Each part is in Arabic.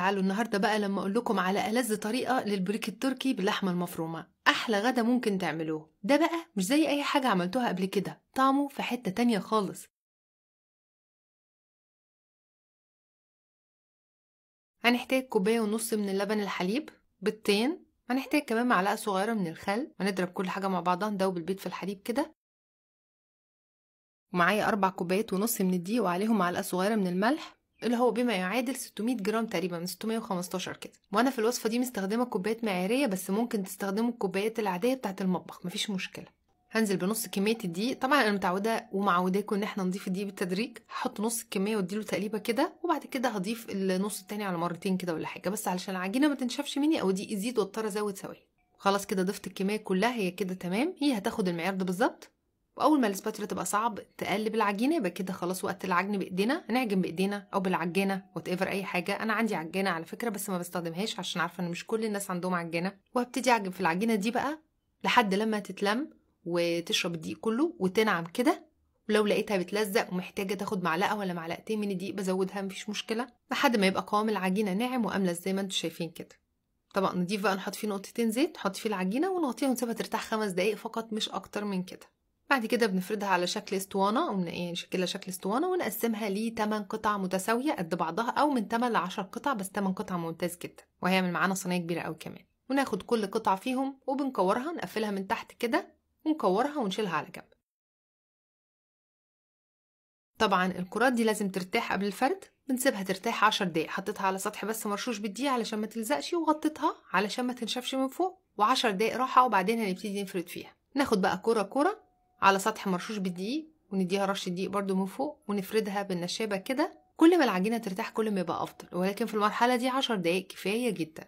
تعالوا النهارده بقى لما اقول لكم على ألذ طريقه للبريك التركي باللحمه المفرومه احلى غدا ممكن تعملوه ده بقى مش زي اي حاجه عملتوها قبل كده طعمه في حته تانية خالص هنحتاج كوبايه ونص من اللبن الحليب بيضتين هنحتاج كمان معلقه صغيره من الخل هنضرب كل حاجه مع بعضها ندوب البيض في الحليب كده ومعايا اربع كوبايات ونص من الدقيق وعليهم معلقه صغيره من الملح اللي هو بما يعادل 600 جرام تقريبا من 615 كده وانا في الوصفه دي مستخدمه كوبايات معياريه بس ممكن تستخدموا الكوبايات العاديه بتاعه المطبخ مفيش مشكله هنزل بنص كميه الدقيق طبعا انا متعوده ومعوداكم ان احنا نضيف الدقيق بالتدريج هحط نص الكميه واديله تقليبه كده وبعد كده هضيف النص التاني على مرتين كده ولا حاجه بس علشان العجينه ما تنشفش مني او دي يزيد واضطر ازود سوائل خلاص كده ضفت الكميه كلها هي كده تمام هي هتاخد المعيار ده بالظبط واول ما السباتولا تبقى صعب تقلب العجينه يبقى كده خلاص وقت العجن بايدينا نعجن بايدينا او بالعجانه وات ايفر اي حاجه انا عندي عجانه على فكره بس ما بستخدمهاش عشان عارفه ان مش كل الناس عندهم عجانه وهبتدي اعجن في العجينه دي بقى لحد لما تتلم وتشرب الدقيق كله وتنعم كده ولو لقيتها بتلزق ومحتاجه تاخد معلقه ولا معلقتين من الدقيق بزودها مفيش مشكله لحد ما يبقى قوام العجينه ناعم واملس زي ما انتم شايفين كده طبق نضيف بقى نحط فيه نقطتين زيت نحط فيه العجينه ونغطيها ونسيبها ترتاح خمس دقايق فقط مش اكتر من كده بعد كده بنفردها على شكل اسطوانة يعني إيه، شكلها شكل اسطوانة ونقسمها ل 8 قطع متساوية قد بعضها أو من 8 ل 10 قطع بس 8 قطع ممتاز جدا وهيعمل معانا صينية كبيرة أوي كمان وناخد كل قطعة فيهم وبنكورها نقفلها من تحت كده ونكورها ونشيلها على جنب طبعا الكرات دي لازم ترتاح قبل الفرد بنسيبها ترتاح 10 دقايق حطيتها على سطح بس مرشوش بالدقيق علشان ما تلزقش وغطيتها علشان ما تنشفش من فوق و10 دقايق راحة وبعدين هنبتدي نفرد فيها ناخد بقى كرة كرة على سطح مرشوش بالدقيق ونديها رش دقيق برده من فوق ونفردها بالنشابه كده كل ما العجينه ترتاح كل ما يبقى افضل ولكن في المرحله دي عشر دقايق كفايه جدا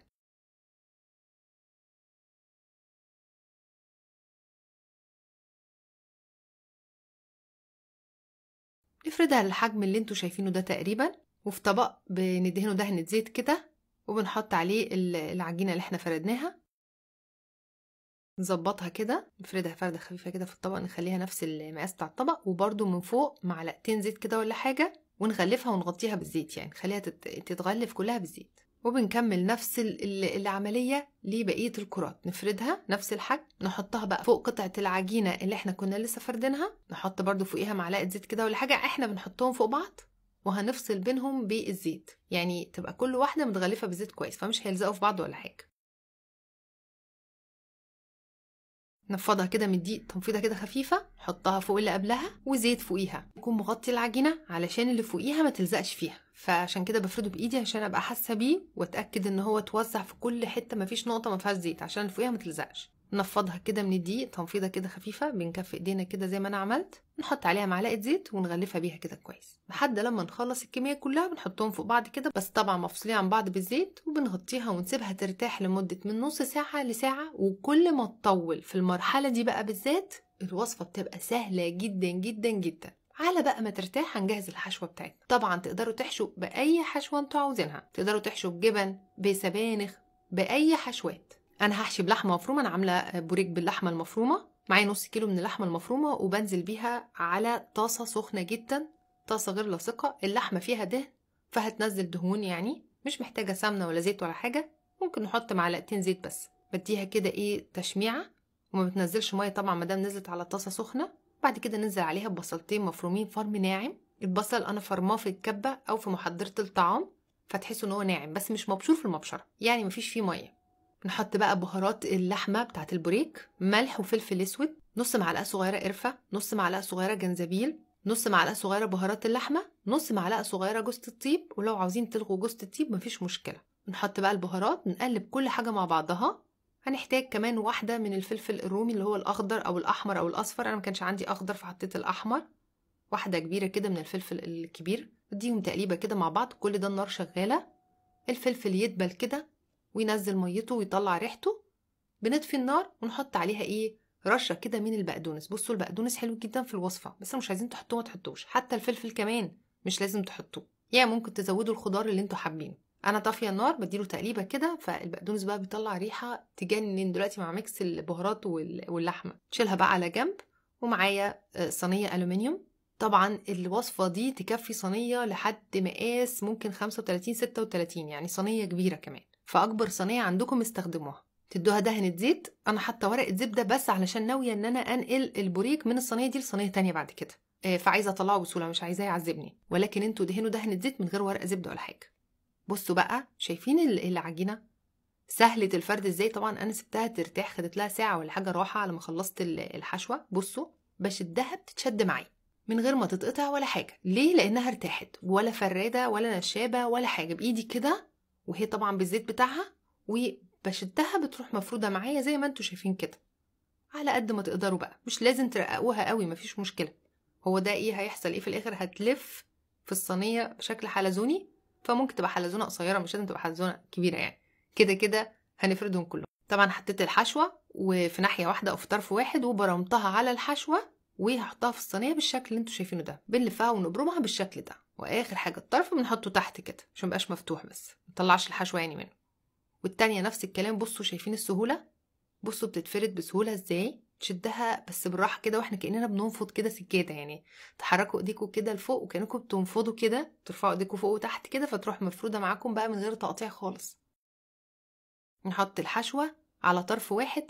نفردها للحجم اللي انتوا شايفينه ده تقريبا وفي طبق بندهنه دهنه زيت كده وبنحط عليه العجينه اللي احنا فردناها نظبطها كده نفردها فرده خفيفه كده في الطبق نخليها نفس المقاس بتاع الطبق وبرده من فوق معلقتين زيت كده ولا حاجه ونغلفها ونغطيها بالزيت يعني نخليها تتغلف كلها بالزيت وبنكمل نفس العملية لبقية الكرات نفردها نفس الحجم نحطها بقى فوق قطعة العجينة اللي احنا كنا لسه فردينها نحط برده فوقيها معلقة زيت كده ولا حاجة احنا بنحطهم فوق بعض وهنفصل بينهم بالزيت يعني تبقى كل واحدة متغلفة بالزيت كويس فمش هيلزقوا في بعض ولا حاجة نفضها كده من الضيق تنفيضه كده خفيفه حطها فوق اللي قبلها وزيت فوقيها يكون مغطي العجينه علشان اللي فوقيها ما تلزقش فيها فعشان كده بفرده بايدي عشان ابقى حاسه بيه واتاكد ان هو اتوزع في كل حته مفيش نقطه ما فيهاش زيت عشان اللي فوقيها ما تلزقش نفضها كده من الدقيق تنفيضه كده خفيفه بنكف ايدينا كده زي ما انا عملت نحط عليها معلقه زيت ونغلفها بيها كده كويس لحد لما نخلص الكميه كلها بنحطهم فوق بعض كده بس طبعا مفصولين عن بعض بالزيت وبنغطيها ونسيبها ترتاح لمده من نص ساعه لساعه وكل ما تطول في المرحله دي بقى بالذات الوصفه بتبقى سهله جدا جدا جدا على بقى ما ترتاح هنجهز الحشوه بتاعتنا طبعا تقدروا تحشوا باي حشوه انتوا عاوزينها تقدروا تحشوا بجبن بسبانخ باي حشوات انا هحشي بلحمه مفرومه انا عامله بوريك باللحمه المفرومه معايا نص كيلو من اللحمه المفرومه وبنزل بيها على طاسه سخنه جدا طاسه غير لاصقه اللحمه فيها دهن فهتنزل دهون يعني مش محتاجه سمنه ولا زيت ولا حاجه ممكن نحط معلقتين زيت بس بديها كده ايه تشميعه وما بتنزلش ميه طبعا ما دام نزلت على طاسه سخنه بعد كده ننزل عليها ببصلتين مفرومين فرم ناعم البصل انا فرماه في الكبه او في محضره الطعام فتحسوا ان هو ناعم بس مش مبشور في المبشره يعني مفيش فيه ميه نحط بقى بهارات اللحمه بتاعت البوريك ملح وفلفل اسود نص معلقه صغيره قرفه نص معلقه صغيره جنزبيل نص معلقه صغيره بهارات اللحمه نص معلقه صغيره جوز الطيب ولو عاوزين تلغوا جوز الطيب مفيش مشكله نحط بقى البهارات نقلب كل حاجه مع بعضها هنحتاج كمان واحده من الفلفل الرومي اللي هو الاخضر او الاحمر او الاصفر انا ما كانش عندي اخضر فحطيت الاحمر واحده كبيره كده من الفلفل الكبير اديهم تقليبه كده مع بعض كل ده النار شغاله الفلفل يدبل كده وينزل ميته ويطلع ريحته بنطفي النار ونحط عليها ايه رشه كده من البقدونس بصوا البقدونس حلو جدا في الوصفه بس مش عايزين تحطوه ما تحطوش حتى الفلفل كمان مش لازم تحطوه يعني ممكن تزودوا الخضار اللي انتوا حابينه انا طافيه النار بديله تقليبه كده فالبقدونس بقى بيطلع ريحه تجنن دلوقتي مع ميكس البهارات واللحمه تشيلها بقى على جنب ومعايا آه، صينيه الومنيوم طبعا الوصفة دي تكفي صينية لحد مقاس ممكن 35 36 يعني صينية كبيرة كمان فاكبر صينيه عندكم استخدموها تدوها دهنة زيت انا حاطه ورقه زبده بس علشان ناويه ان انا انقل البوريك من الصينيه دي لصينيه تانية بعد كده آه، فعايزه اطلعه بسهوله مش عايزاه يعذبني ولكن انتوا دهنوا دهنه زيت من غير ورقه زبده ولا حاجه بصوا بقى شايفين العجينه سهلة الفرد ازاي طبعا انا سبتها ترتاح خدت لها ساعة ولا حاجة راحة على ما خلصت الحشوة بصوا بشدها بتتشد معايا من غير ما تتقطع ولا حاجة ليه لانها ارتاحت ولا فرادة ولا نشابة ولا حاجة بايدي كده وهي طبعا بالزيت بتاعها وبشدها بتروح مفروده معايا زي ما انتم شايفين كده على قد ما تقدروا بقى مش لازم ترققوها قوي مفيش مشكله هو ده ايه هيحصل ايه في الاخر هتلف في الصينيه بشكل حلزوني فممكن تبقى حلزونه قصيره مش لازم تبقى حلزونه كبيره يعني كده كده هنفردهم كلهم طبعا حطيت الحشوه وفي ناحيه واحده او في طرف واحد وبرمتها على الحشوه وهحطها في الصينيه بالشكل اللي انتم شايفينه ده بنلفها ونبرمها بالشكل ده واخر حاجه الطرف بنحطه تحت كده عشان مبقاش مفتوح بس ما نطلعش الحشوه يعني منه والتانية نفس الكلام بصوا شايفين السهوله بصوا بتتفرد بسهوله ازاي تشدها بس بالراحه كده واحنا كاننا بننفض كده سجاده يعني تحركوا ايديكم كده لفوق وكانكم بتنفضوا كده ترفعوا ايديكم فوق وتحت كده فتروح مفروده معاكم بقى من غير تقطيع خالص نحط الحشوه على طرف واحد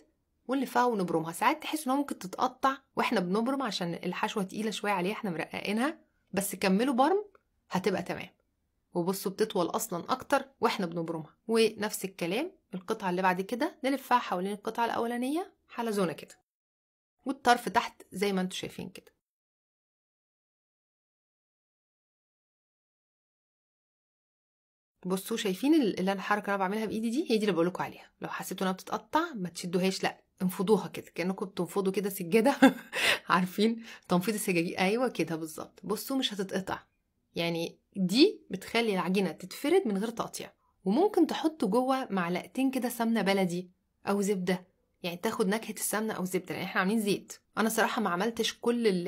ونلفها ونبرمها ساعات تحس انها ممكن تتقطع واحنا بنبرم عشان الحشوه تقيله شويه عليها احنا مرققينها بس كملوا برم هتبقى تمام وبصوا بتطول اصلا اكتر واحنا بنبرمها ونفس الكلام القطعه اللي بعد كده نلفها حوالين القطعه الاولانيه حلزونه كده والطرف تحت زي ما انتم شايفين كده بصوا شايفين اللي انا الحركه اللي انا بعملها بايدي دي هي دي اللي بقولكوا عليها لو حسيتوا انها بتتقطع ما تشدوهاش لا انفضوها كده كانكم بتنفضوا كده سجاده عارفين تنفيض السجاجيد ايوه كده بالظبط بصوا مش هتتقطع يعني دي بتخلي العجينة تتفرد من غير تقطيع وممكن تحط جوه معلقتين كده سمنة بلدي أو زبدة يعني تاخد نكهة السمنة أو الزبدة لأن احنا عاملين زيت أنا صراحة ما عملتش كل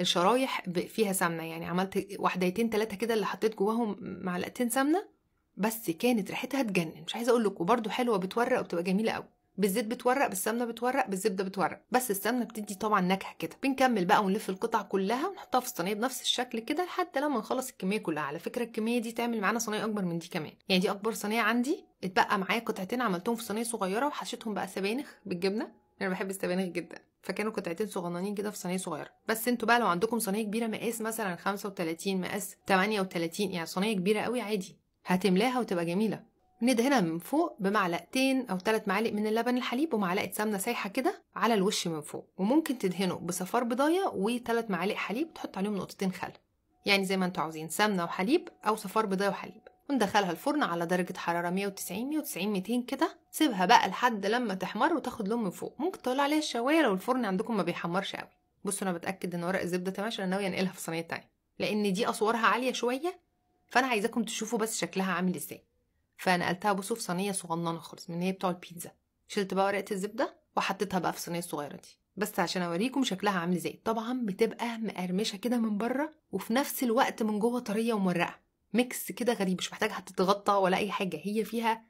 الشرايح فيها سمنة يعني عملت وحدايتين ثلاثه كده اللي حطيت جواهم معلقتين سمنة بس كانت ريحتها تجنن مش عايزة أقول لك وبرده حلوة بتورق وبتبقى جميلة أوي بالزيت بتورق بالسمنه بتورق بالزبده بتورق بس السمنه بتدي طبعا نكهه كده بنكمل بقى ونلف القطع كلها ونحطها في الصينيه بنفس الشكل كده لحد لما نخلص الكميه كلها على فكره الكميه دي تعمل معانا صينيه اكبر من دي كمان يعني دي اكبر صينيه عندي اتبقى معايا قطعتين عملتهم في صينيه صغيره وحشيتهم بقى سبانخ بالجبنه انا بحب السبانخ جدا فكانوا قطعتين صغننين كده في صينيه صغيره بس انتوا بقى لو عندكم صينيه كبيره مقاس مثلا 35 مقاس 38 يعني صينيه كبيره قوي عادي هتملاها وتبقى جميله ندهنها من فوق بمعلقتين أو ثلاث معالق من اللبن الحليب ومعلقة سمنة سايحة كده على الوش من فوق وممكن تدهنه بصفار بيضاية وثلاث معالق حليب تحط عليهم نقطتين خل يعني زي ما انتوا عاوزين سمنة وحليب أو صفار بيضاية وحليب وندخلها الفرن على درجة حرارة 190 190 200 كده سيبها بقى لحد لما تحمر وتاخد لون من فوق ممكن تطلع عليها الشواية لو الفرن عندكم ما بيحمرش قوي بصوا انا بتاكد ان ورق الزبده تمام عشان ناويه انقلها في صينيه تانية لان دي اسوارها عاليه شويه فانا عايزاكم تشوفوا بس شكلها عامل ازاي فنقلتها بصوا في صينيه صغننه خالص من اللي هي بتوع البيتزا شلت بقى ورقه الزبده وحطيتها بقى في الصينيه الصغيره دي بس عشان اوريكم شكلها عامل ازاي طبعا بتبقى مقرمشه كده من بره وفي نفس الوقت من جوه طريه ومرقه ميكس كده غريب مش محتاجه تتغطى ولا اي حاجه هي فيها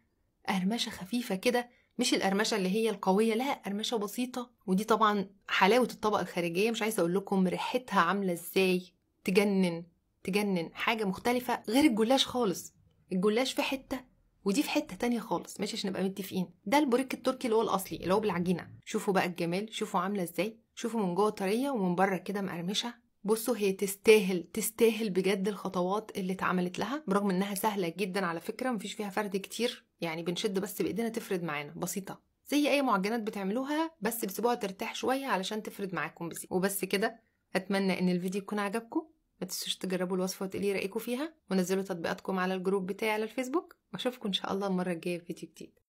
قرمشه خفيفه كده مش القرمشه اللي هي القويه لا قرمشه بسيطه ودي طبعا حلاوه الطبقه الخارجيه مش عايزه اقول لكم ريحتها عامله ازاي تجنن تجنن حاجه مختلفه غير الجلاش خالص الجلاش في حته ودي في حته تانية خالص ماشي عشان نبقى متفقين ده البوريك التركي اللي هو الاصلي اللي هو بالعجينه شوفوا بقى الجمال شوفوا عامله ازاي شوفوا من جوه طريه ومن بره كده مقرمشه بصوا هي تستاهل تستاهل بجد الخطوات اللي اتعملت لها برغم انها سهله جدا على فكره مفيش فيها فرد كتير يعني بنشد بس بايدينا تفرد معانا بسيطه زي اي معجنات بتعملوها بس بتسيبوها ترتاح شويه علشان تفرد معاكم بس وبس كده اتمنى ان الفيديو يكون عجبكم ما تنسوش تجربوا الوصفه وتقولي رايكم فيها ونزلوا تطبيقاتكم على الجروب بتاعي على الفيسبوك واشوفكم ان شاء الله المره الجايه في فيديو جديد